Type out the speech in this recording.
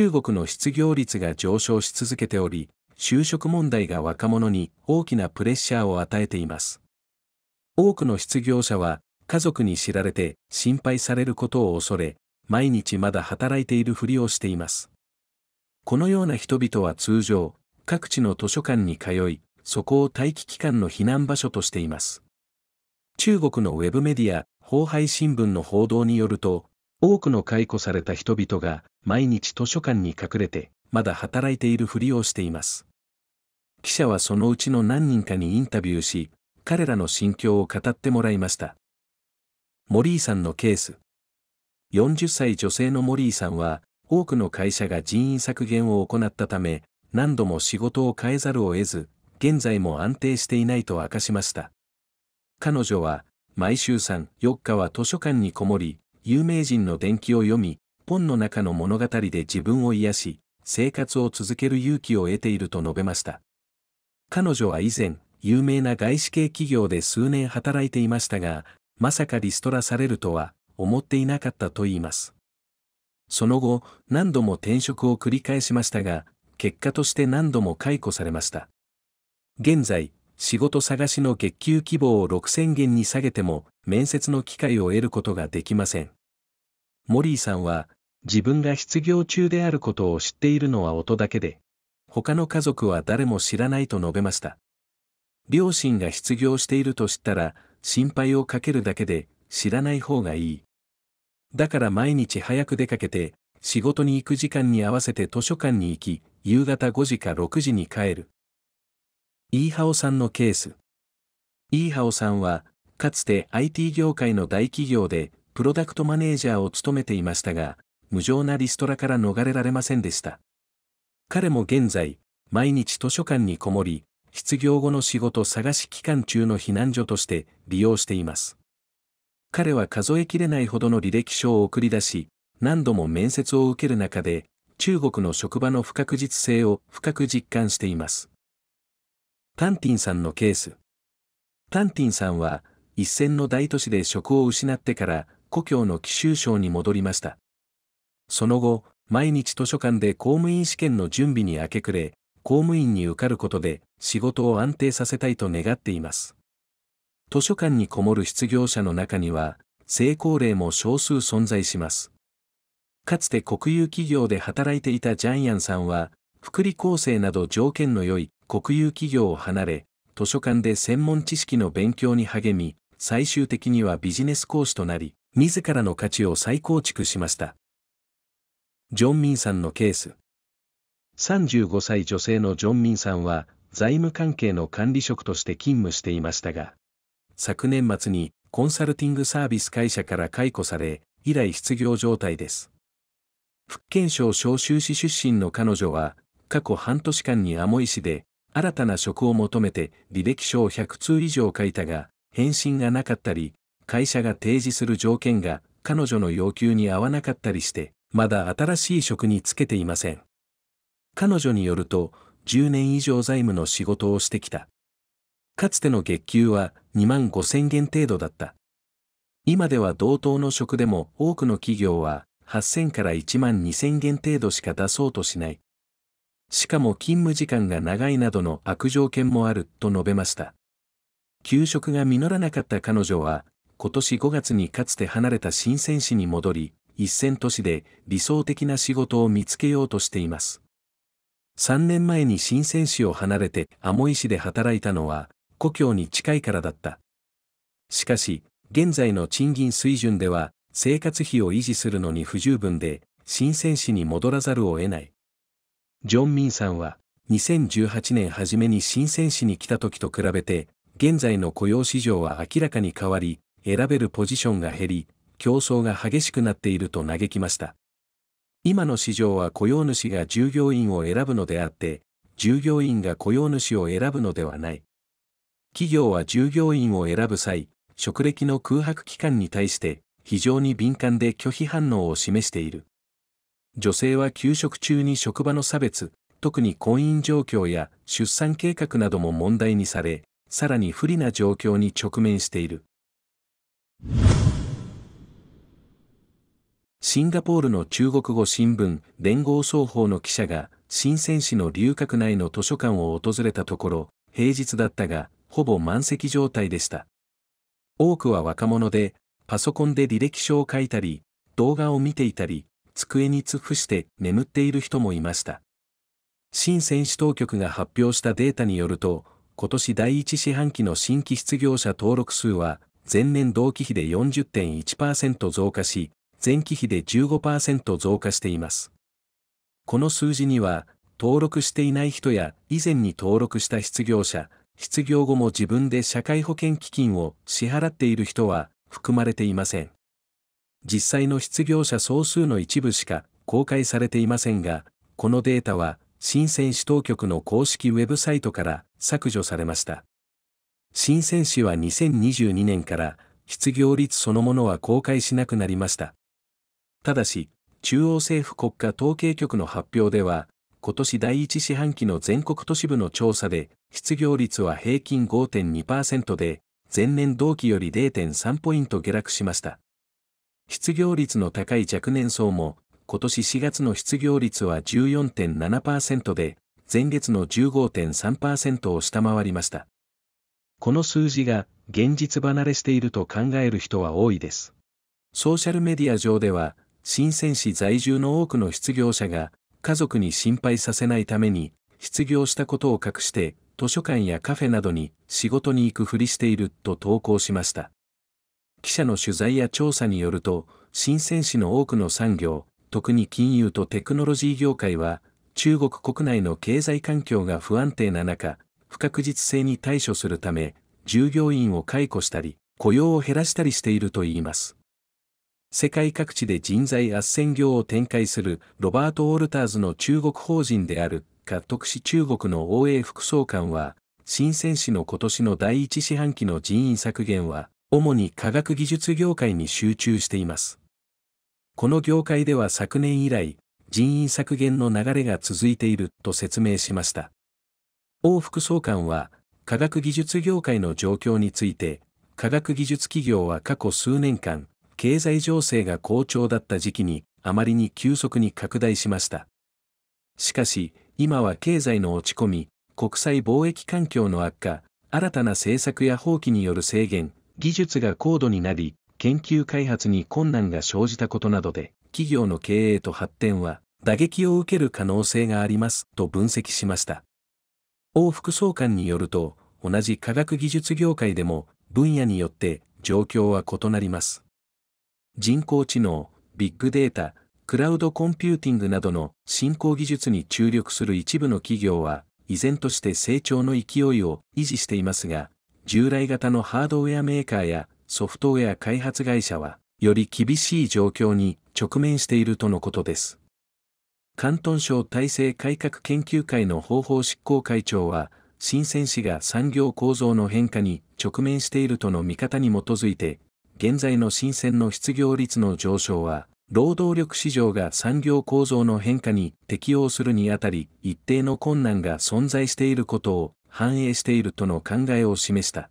中国の失業率が上昇し続けており、就職問題が若者に大きなプレッシャーを与えています。多くの失業者は、家族に知られて心配されることを恐れ、毎日まだ働いているふりをしています。このような人々は通常、各地の図書館に通い、そこを待機期間の避難場所としています。中国のウェブメディア、法廃新聞の報道によると、多くの解雇された人々が毎日図書館に隠れてまだ働いているふりをしています。記者はそのうちの何人かにインタビューし、彼らの心境を語ってもらいました。モリーさんのケース。40歳女性のモリーさんは、多くの会社が人員削減を行ったため、何度も仕事を変えざるを得ず、現在も安定していないと明かしました。彼女は、毎週3、4日は図書館にこもり、有名人の伝記を読み、本の中の物語で自分を癒し、生活を続ける勇気を得ていると述べました。彼女は以前、有名な外資系企業で数年働いていましたが、まさかリストラされるとは思っていなかったといいます。その後、何度も転職を繰り返しましたが、結果として何度も解雇されました。現在、仕事探しの月給規模を6000元に下げても、面接の機会を得ることができません。モリーさんは、自分が失業中であることを知っているのは音だけで、他の家族は誰も知らないと述べました。両親が失業していると知ったら、心配をかけるだけで、知らない方がいい。だから毎日早く出かけて、仕事に行く時間に合わせて図書館に行き、夕方5時か6時に帰る。イーハオさんのケース。イーハオさんは、かつて IT 業界の大企業でプロダクトマネージャーを務めていましたが、無情なリストラから逃れられませんでした。彼も現在、毎日図書館にこもり、失業後の仕事探し期間中の避難所として利用しています。彼は数えきれないほどの履歴書を送り出し、何度も面接を受ける中で、中国の職場の不確実性を深く実感しています。タンティンさんのケース。タンティンさんは、一線の大都市で職を失ってから故郷の貴州省に戻りました。その後、毎日図書館で公務員試験の準備に明け暮れ、公務員に受かることで仕事を安定させたいと願っています。図書館にこもる失業者の中には、成功例も少数存在します。かつて国有企業で働いていたジャイアンさんは、福利厚生など条件の良い国有企業を離れ、図書館で専門知識の勉強に励み、最終的にはビジネス講師となり、自らの価値を再構築しました。ジョン・ミンさんのケース。35歳女性のジョン・ミンさんは、財務関係の管理職として勤務していましたが、昨年末にコンサルティングサービス会社から解雇され、以来失業状態です。福建省召集市出身の彼女は、過去半年間にアモイ市で、新たな職を求めて履歴書を100通以上書いたが、返信がなかったり、会社が提示する条件が彼女の要求に合わなかったりして、まだ新しい職に就けていません。彼女によると、10年以上財務の仕事をしてきた。かつての月給は2万5千元程度だった。今では同等の職でも多くの企業は8000から1万2000元程度しか出そうとしない。しかも勤務時間が長いなどの悪条件もあると述べました。給食が実らなかった彼女は今年5月にかつて離れた深セン市に戻り、一線都市で理想的な仕事を見つけようとしています。3年前に深セン市を離れてアモイ市で働いたのは、故郷に近いからだった。しかし、現在の賃金水準では、生活費を維持するのに不十分で、深セン市に戻らざるを得ない。ジョン・ミンさんは、2018年初めに深セン市に来た時と比べて、現在の雇用市場は明らかに変わり、選べるポジションが減り、競争が激しくなっていると嘆きました。今の市場は雇用主が従業員を選ぶのであって、従業員が雇用主を選ぶのではない。企業は従業員を選ぶ際、職歴の空白期間に対して非常に敏感で拒否反応を示している。女性は休職中に職場の差別、特に婚姻状況や出産計画なども問題にされ、さらに不利な状況に直面している。シンガポールの中国語新聞連合双方の記者が深セン市の龍角内の図書館を訪れたところ、平日だったが、ほぼ満席状態でした。多くは若者で、パソコンで履歴書を書いたり、動画を見ていたり、机に突付して眠っている人もいました。新選手当局が発表したデータによると、今年第1四半期の新規失業者登録数は、前年同期比で40.1%増加し、前期比で15%増加しています。この数字には、登録していない人や以前に登録した失業者、失業後も自分で社会保険基金を支払っている人は含まれていません。実際の失業者総数の一部しか公開されていませんが、このデータは深セン市当局の公式ウェブサイトから削除されました。深セン市は2022年から失業率そのものは公開しなくなりました。ただし、中央政府国家統計局の発表では、今年第1四半期の全国都市部の調査で、失業率は平均5.2%で、前年同期より0.3ポイント下落しました。失業率の高い若年層も、今年4月の失業率は14.7%で、前月の15.3%を下回りました。この数字が現実離れしていると考える人は多いです。ソーシャルメディア上では、新鮮市在住の多くの失業者が、家族に心配させないために、失業したことを隠して、図書館やカフェなどに仕事に行くふりしていると投稿しました。記者の取材や調査によると、新鮮市の多くの産業、特に金融とテクノロジー業界は、中国国内の経済環境が不安定な中、不確実性に対処するため、従業員を解雇したり、雇用を減らしたりしているといいます。世界各地で人材斡旋業を展開するロバート・オルターズの中国法人であるカ特使中国の応援副総監は、深セン市の今年の第一四半期の人員削減は、主に科学技術業界に集中しています。この業界では昨年以来、人員削減の流れが続いていると説明しました。王副総監は、科学技術業界の状況について、科学技術企業は過去数年間、経済情勢が好調だった時期に、あまりに急速に拡大しました。しかし、今は経済の落ち込み、国際貿易環境の悪化、新たな政策や放棄による制限、技術が高度になり、研究開発に困難が生じたことなどで、企業の経営と発展は打撃を受ける可能性がありますと分析しました。王副総監によると、同じ科学技術業界でも分野によって状況は異なります。人工知能、ビッグデータ、クラウドコンピューティングなどの新興技術に注力する一部の企業は、依然として成長の勢いを維持していますが、従来型のハードウェアメーカーやソフトウェア開発会社は、より厳しい状況に直面しているとのことです。広東省体制改革研究会の方法執行会長は、深セン市が産業構造の変化に直面しているとの見方に基づいて、現在の新鮮の失業率の上昇は、労働力市場が産業構造の変化に適応するにあたり、一定の困難が存在していることを反映しているとの考えを示した。